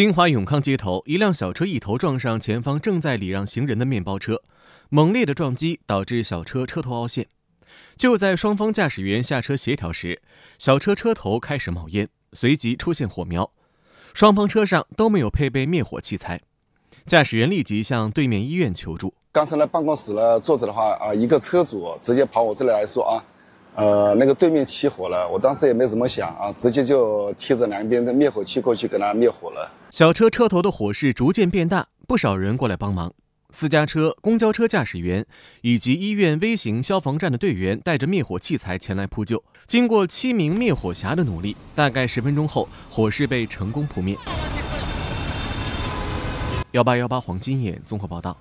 金华永康街头，一辆小车一头撞上前方正在礼让行人的面包车，猛烈的撞击导致小车车头凹陷。就在双方驾驶员下车协调时，小车车头开始冒烟，随即出现火苗。双方车上都没有配备灭火器材，驾驶员立即向对面医院求助。刚才呢，办公室呢坐着的话啊，一个车主直接跑我这里来说啊，呃，那个对面起火了。我当时也没怎么想啊，直接就提着两边的灭火器过去给他灭火了。小车车头的火势逐渐变大，不少人过来帮忙。私家车、公交车驾驶员以及医院微型消防站的队员带着灭火器材前来扑救。经过七名灭火侠的努力，大概十分钟后，火势被成功扑灭。幺八幺八黄金眼综合报道。